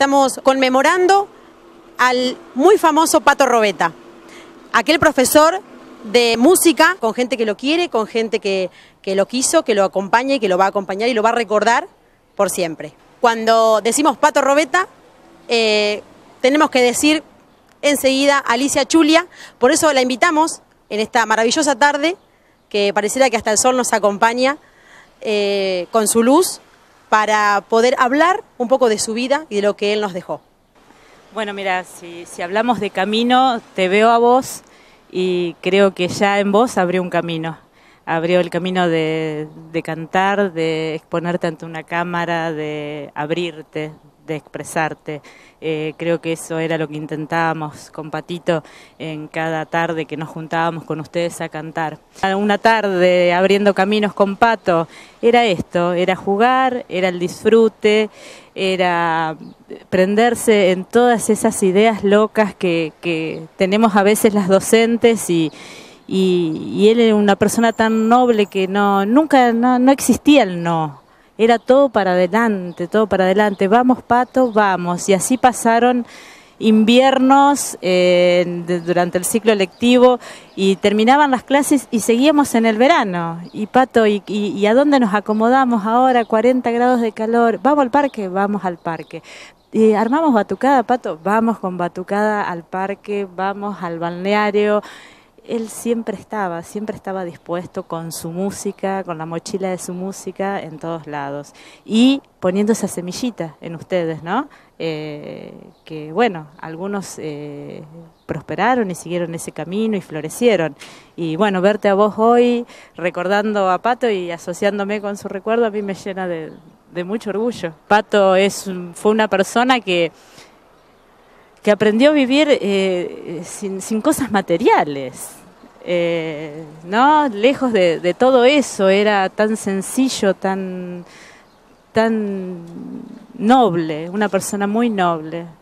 estamos conmemorando al muy famoso Pato Robeta, aquel profesor de música, con gente que lo quiere, con gente que, lo quiso, que lo acompaña y que lo va a acompañar y lo va a recordar por siempre. Cuando decimos Pato Robeta, eh, tenemos que decir enseguida Alicia Chulia, por eso la invitamos en esta maravillosa tarde, que pareciera que hasta el sol nos acompaña eh, con su luz, para poder hablar un poco de su vida y de lo que él nos dejó. Bueno, mira, si, hablamos de camino, te veo a vos y creo que ya en vos abrió un camino. Abrió el camino de cantar, de exponerte ante una cámara, de abrirte, expresarte. Eh, creo que eso era lo que intentábamos con Patito en cada tarde que nos juntábamos con ustedes a cantar. Una tarde abriendo caminos con Pato era esto, era jugar, era el disfrute, era prenderse en todas esas ideas locas que, tenemos a veces las docentes y, él era una persona tan noble que no, nunca no, no existía el no, era todo para adelante, todo para adelante, vamos Pato, vamos. Y así pasaron inviernos eh, durante el ciclo lectivo y terminaban las clases y seguíamos en el verano. Y Pato, y, a dónde nos acomodamos ahora? 40 grados de calor. ¿Vamos al parque? Vamos al parque. Y ¿Armamos batucada, Pato? Vamos con batucada al parque, vamos al balneario él siempre estaba, siempre estaba dispuesto con su música, con la mochila de su música en todos lados y poniendo esa semillita en ustedes, ¿no? Eh, que bueno, algunos eh, prosperaron y siguieron ese camino y florecieron. Y bueno, verte a vos hoy recordando a Pato y asociándome con su recuerdo a mí me llena de, mucho orgullo. Pato es, fue una persona que que aprendió a vivir eh, sin, sin, cosas materiales. Eh, ¿no? Lejos de, de, todo eso, era tan sencillo, tan, tan noble, una persona muy noble.